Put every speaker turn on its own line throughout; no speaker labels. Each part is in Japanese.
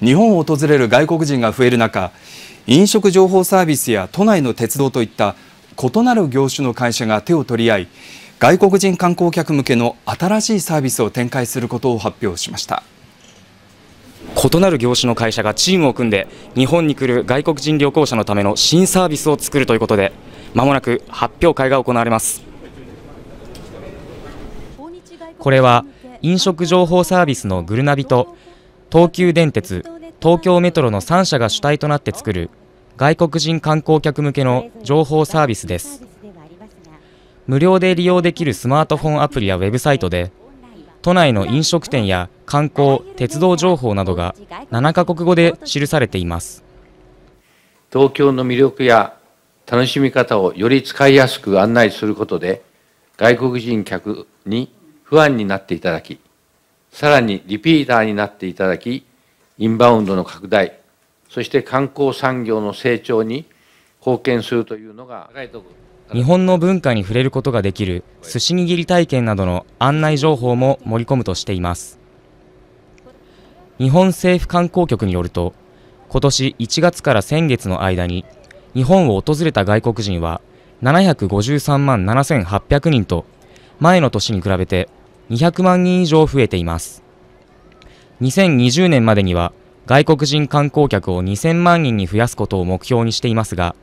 日本を訪れる外国人が増える中飲食情報サービスや都内の鉄道といった異なる業種の会社が手を取り合い外国人観光客向けの新しいサービスを展開することを発表しました
異なる業種の会社がチームを組んで日本に来る外国人旅行者のための新サービスを作るということでまもなく発表会が行われますこれは飲食情報サービスのグルナビと東急電鉄東京メトロの3社が主体となって作る外国人観光客向けの情報サービスです無料で利用できるスマートフォンアプリやウェブサイトで都内の飲食店や観光鉄道情報などが7カ国語で記されています
東京の魅力や楽しみ方をより使いやすく案内することで外国人客に不安になっていただきさらにリピーターになっていただき、インバウンドの拡大、そして観光産業の成長に貢献するというのが、
日本の文化に触れることができる寿司握り体験などの案内情報も盛り込むとしています。日本政府観光局によると、今年1月から先月の間に、日本を訪れた外国人は753万7800人と、前の年に比べて200万人以上増えています2020年までには外国人観光客を2000万人に増やすことを目標にしていますが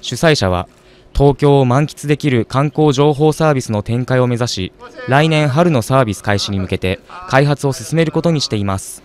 主催者は東京を満喫できる観光情報サービスの展開を目指し来年春のサービス開始に向けて開発を進めることにしています